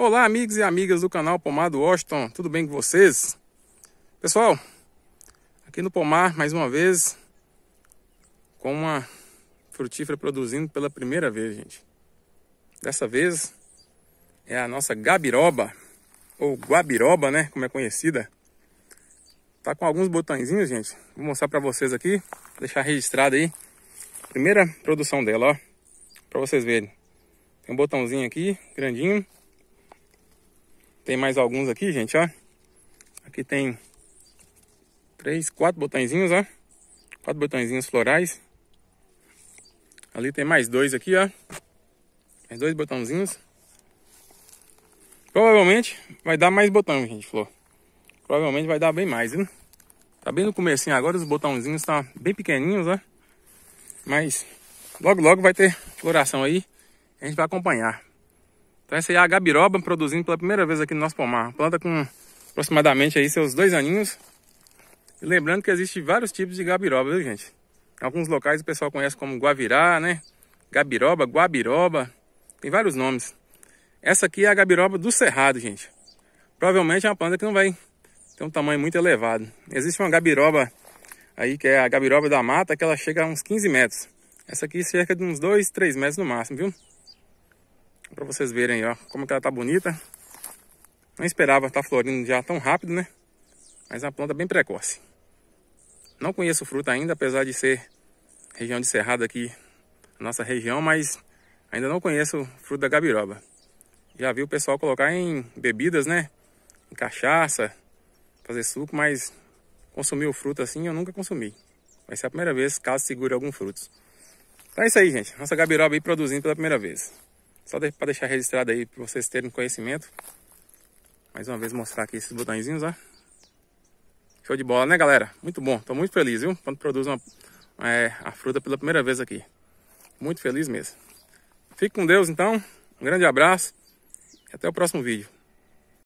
Olá, amigos e amigas do canal Pomar do Washington, tudo bem com vocês? Pessoal, aqui no pomar, mais uma vez, com uma frutífera produzindo pela primeira vez, gente. Dessa vez é a nossa gabiroba, ou guabiroba, né, como é conhecida. Tá com alguns botõezinhos, gente. Vou mostrar para vocês aqui, deixar registrado aí. Primeira produção dela, ó, para vocês verem. Tem um botãozinho aqui, grandinho tem mais alguns aqui, gente, ó. Aqui tem três, quatro botõezinhos, ó. Quatro botõezinhos florais. Ali tem mais dois aqui, ó. Mais dois botãozinhos. Provavelmente vai dar mais botão, gente, flor. Provavelmente vai dar bem mais, viu? Tá bem no comecinho agora, os botãozinhos tá bem pequenininhos, ó. Mas logo, logo vai ter floração aí. A gente vai acompanhar. Então essa aí é a gabiroba produzindo pela primeira vez aqui no nosso pomar. Planta com aproximadamente aí seus dois aninhos. E lembrando que existem vários tipos de gabiroba, viu gente? Em alguns locais o pessoal conhece como guavirá, né? Gabiroba, guabiroba, tem vários nomes. Essa aqui é a gabiroba do cerrado, gente. Provavelmente é uma planta que não vai ter um tamanho muito elevado. Existe uma gabiroba aí, que é a gabiroba da mata, que ela chega a uns 15 metros. Essa aqui cerca de uns 2, 3 metros no máximo, viu? para vocês verem ó, como que ela tá bonita. Não esperava estar tá florindo já tão rápido, né? Mas é uma planta bem precoce. Não conheço fruta ainda, apesar de ser região de cerrado aqui, nossa região, mas ainda não conheço fruta da gabiroba. Já vi o pessoal colocar em bebidas, né? Em cachaça, fazer suco, mas consumir o fruto assim eu nunca consumi. Vai ser a primeira vez, caso segure algum fruto. Então é isso aí, gente. Nossa gabiroba aí produzindo pela primeira vez. Só para deixar registrado aí para vocês terem conhecimento. Mais uma vez mostrar aqui esses botõezinhos, ó. Show de bola, né, galera? Muito bom. Tô muito feliz, viu? Quando produz uma, é, a fruta pela primeira vez aqui. Muito feliz mesmo. Fique com Deus, então. Um grande abraço e até o próximo vídeo.